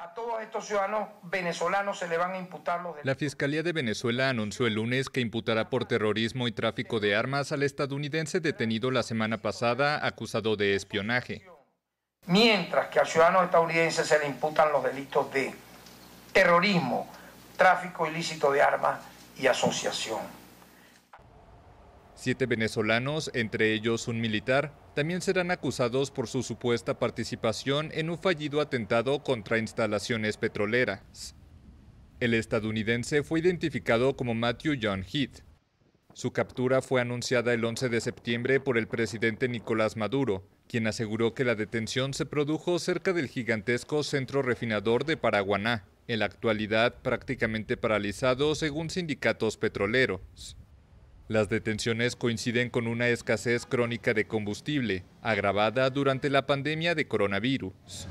A todos estos ciudadanos venezolanos se le van a imputar los delitos. La Fiscalía de Venezuela anunció el lunes que imputará por terrorismo y tráfico de armas al estadounidense detenido la semana pasada acusado de espionaje. Mientras que al ciudadano estadounidense se le imputan los delitos de terrorismo, tráfico ilícito de armas y asociación. Siete venezolanos, entre ellos un militar, también serán acusados por su supuesta participación en un fallido atentado contra instalaciones petroleras. El estadounidense fue identificado como Matthew John Heath. Su captura fue anunciada el 11 de septiembre por el presidente Nicolás Maduro, quien aseguró que la detención se produjo cerca del gigantesco centro refinador de Paraguaná, en la actualidad prácticamente paralizado según sindicatos petroleros. Las detenciones coinciden con una escasez crónica de combustible, agravada durante la pandemia de coronavirus.